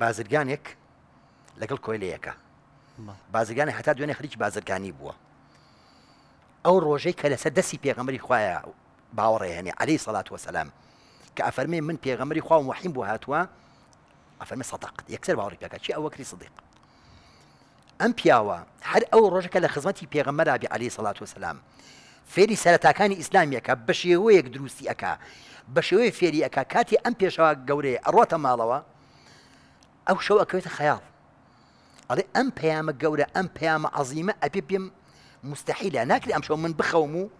بازرگانێک لەگەڵ کۆیلەیەەکە بازرگانی هەتا دوێنێ خەریکی بازرگانی بووە ئەو ڕۆژەی کە لەسەر دەستی پێغەمەری خوایە باوەڕێهێنێ عەلی سەڵات وەسەلام کە ئەفەرمێ من پێغەمەری خواوم وحیم بۆ هاتووە ئەفەرمە سەدەقت یەکسەر باوەڕی پێەکە چی ئەوە کری سدیق ئەم پیاوە هەر ئەو ڕۆژەکە لە خزمەتی پێغەمەرابی عەلی سەڵات وسلام فێری سەرەتاکانی ئیسلامیەکە بە شێوەیەک دروستی ئەکا بە شێوەیە فێری ئەکا کاتی ئەم پێشەوە گەورەیە ئەڕۆتە ماڵەوە او شو اكويت الخيار. علي ام بيام جورا ام بيام عظيمه ابي بيم مستحيله ناكل ام شو من بخومو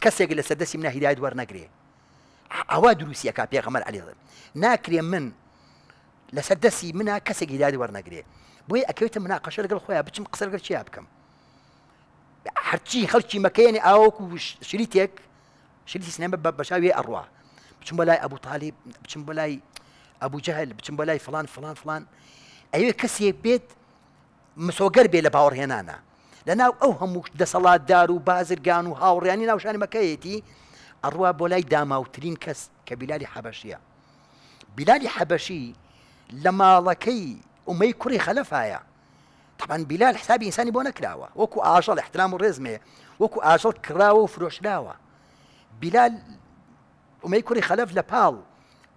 كسيق اللي سدسي من هداية دوار نجري. اواد روسيا كابي غمر علي ناكري من لسدسي منها كسيق هداية دوار نجري. بوي اكويت مناقشه لك خويا بتم قصر قلت شيابكم حرتشي خلتشي مكاني اوك شريتك شريتي سنين بشاوي أروى. بتم بلاي ابو طالب بتم بلاي ابو جهل بچم فلان فلان فلان فلان أيوة، كسي بيت مسوقر بي لباور هنا يعني انا لانه اوهم ئەو هەموو دارو و بازرگان هاور يعني ناوشانی مەکەیەتی ئەڕوا اروا بولاي داما وترين كس بیلالی حبشيه بیلالی حبشي لما لكي ئومەی کوڕی خلفايا طبعا بلال حسابي انساني بونا كلاوه وكو اجل احترام الرزمه وكو اجل كراو کراوە لاوه بلال ئومەی کوری خلف لبال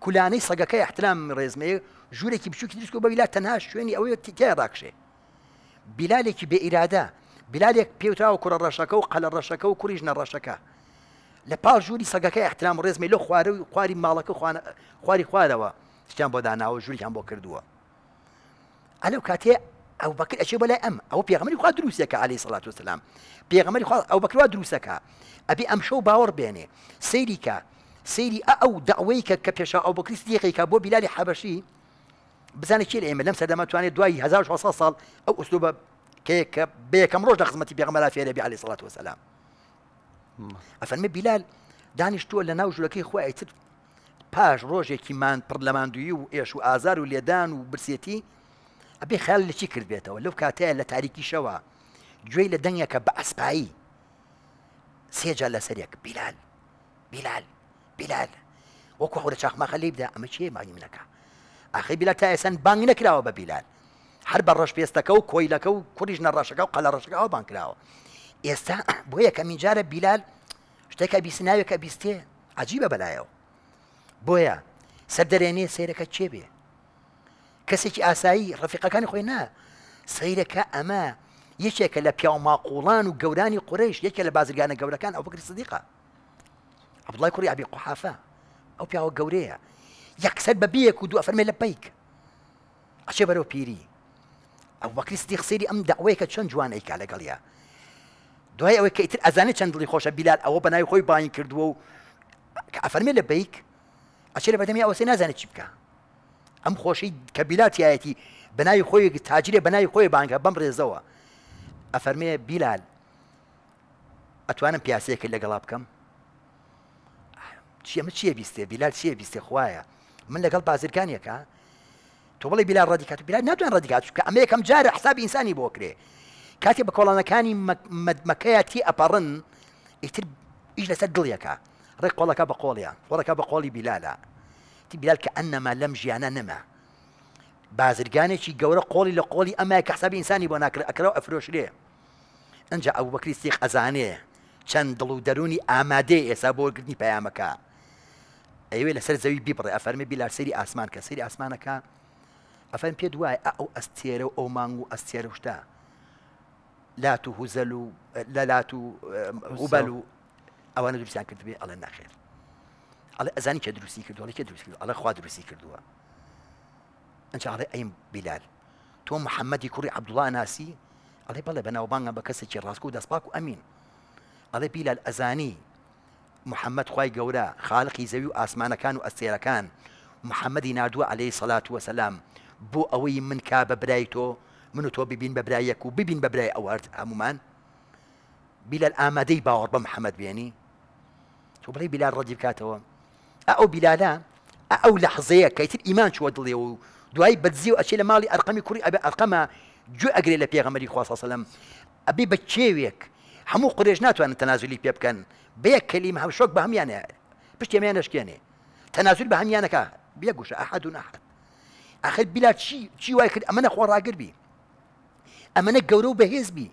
کولانەی سەگەکەی احترام ڕێزمەیە ژوورێکی بچووکی دیسکۆ بەویلا تەنها شوێنی ئەوەی تیا ڕاکشێ بیلالێکی بێ ئیرادا بلالێک پێوتراوە کوڕە ڕەشەکە و قەلە ڕەشەکە و کوریژ نەڕەشەکە لە پاش ژووری سەگەکەی احترام ڕێزمی لە خوارە و خواری ماڵەکە خواری خوارەوە شتیان بۆ داناوە ژووریان بۆ کردووە ئەلەو کاتێ ئەو بەکر ئەچێ بەلای ئەم ئەو پێغمەری خوا دروستەکە علی سڵات وسلام پێغمەری خوا ئەو بەکروا دروستەکە ئەبی ئەم شەو باوەڕ بێنێ سەیریکە سيري أو دعويك كبيشا أو بكري صديقك أبو بلال حبشي بزاني كي العمل لمسه سدما تواني دواي هزار شو صال أو أسلوب كيك بيك مروج لخزمتي بيغم في ربي عليه الصلاة والسلام أفرمي بلال دانيش تو لنا وجو لكي خواه يتر باش روجي كي من برلمان ديو وإيش وآزار وليدان وبرسيتي أبي خيال لكي كرد بيته ولو كاتايا لتاريكي شوا جوي لدنيا كباسباي سيجا لا لسريك بلال بلال بیلال وەکو حورە چاخمەخە لی بدا ئەمە چیە مانی منەکە ئاخی بیلا تا ئێسن بانگ نەکراوە بە بیلال هەر بە ڕەش پێستەکە و کۆیلەکە و کوریژنە ڕەشەکە و قەلە ڕشەکەەوە بانکراوە ئێستا بۆ یەکەمین جارە بیلال شتێکە بیسناوێکە بیستێ عجیبە بەلایەوە بۆیە سەردەرێنێ سیرەکە چێبێ کەسێکی ئاسایی ڕفیقەکانی خۆی نا سیرەکە ئەمە یەکێکە لە پیاو ماقوڵان و گەورانی قوڕێش یەکێک لە بازرگانە گەورەکان ئەو بکری سدیقە عبد الله كوري عبي قحافه او گەورەیە یەکسەر بە بیەک و دو ئەفەرمێ لە پیک ئەچێ بەرەو پیری ئەو وەکریستی ام ئەم داوەیەکە جوان ايك على دوای ئەوەی کە ئیتر ئەزانێت چەند دڵی خۆشە بیلال ئەوە بەناوی خۆی باین کردووە و کە ئەفەرمێ لە بیک او لە بەدەمی ئەوەسێ نازانێت چی بکە ئەم بناي خوي بیلاتیایەتی بناي خوي تاجرێ بەناوی خۆی بانگە بلال ڕێزەوە بياسيك اللي قلابكم چیەمە چیە بیستێ بیلال چیە بیستێ خوایە من لەگەڵ بازرگانیەکە تۆ بڵی بیلال ڕادیکات بیلال ناتوان ڕادیکات کە ئەمە یەکەم جارە حسابی ئینسانی بۆ کرێ کاتێ بە کۆڵانەکانی مەکەیە تی ئەپەڕن ئیتر ئیش لەسەر دڵیەکە ڕێ قۆڵەکە بە قۆڵیان قۆڵەکە بە قۆڵی بیلالە تی بیلال کە ئەنەما لەم ژیانە نەما بازرگانێکی گەورە قۆڵی لە قۆڵی ئەمای کە حسابی ئینسانی بۆ ناکرێت ئەکرەوە ئەفرۆشرێ ئەنج ئەو بەکری سیخ ئەزانێ چەند دڵ و دەرونی ئامادەی ئێسا بۆ گرنی پەیامەکە ئەوێ أيوة، لەسەر زەوی بیبڕێ ئەفەرمی بیلار سری اسمان کە سری ئاسمانەکە ئەفەن پێ دوایە ئەو ئەستێرە و ئەو مانگ و ئەستێرە شتا لات و هوزەل و لەلات و غوبەل و ئەوانە دروستیان کرد بێ ئەڵێ نەخێر ئەڵێ ئەزانی کە دروستی کردووەڵی کە دروست کرد ئەڵە خوا دروستی کردووە ئەنجڵێ ئەیم بیلال تۆ محەممەدی کوڕی عبدوڵا ناسی ئەڵێ بەڵێ بەناوبانگە بە کەسێکی ڕاستکو و دەستپاک و ئەمین ئەڵێ بیلال ئەزانی محمد خی گەورە خاڵقی زەوی و ئاسمانەکان و ئەستێرەکان محەممەدی نردووە عليه سەلات وەسەسلام بۆ ئەوەی من کا بە برای تۆ من و تۆ ببین بە برایەک و ببین بە برای ئەوارد هەمومان بیلال ئامادەی باوەڕ بە محەممەد بێنی تۆ بڵێ بیلال ڕەدی بکاتەوە ئەو بیلالە ئەو لە حزەیە کەیتر ئیمان چوە دڵێ و دوای بەدزی و ئەچێ لە ماڵی ئەرقەمی کوری ئەبێ ئەرقەمە گوێ ئەگرێ لە پێغەمەری ئەبێ بە هەموو قڕێژ ان تنازلي پێ بکەن بەیەک کەلیم هەمشۆک بە هەمیانە پشتێمیان نشکێنێ تەنازل بە هەمیانەکە بە گوشە ئەحد و نەحد ئەخر بلا چی چی وای کرد ئەمە نەخۆ ڕاگربی ئەمەە گەورە و بەهێزبی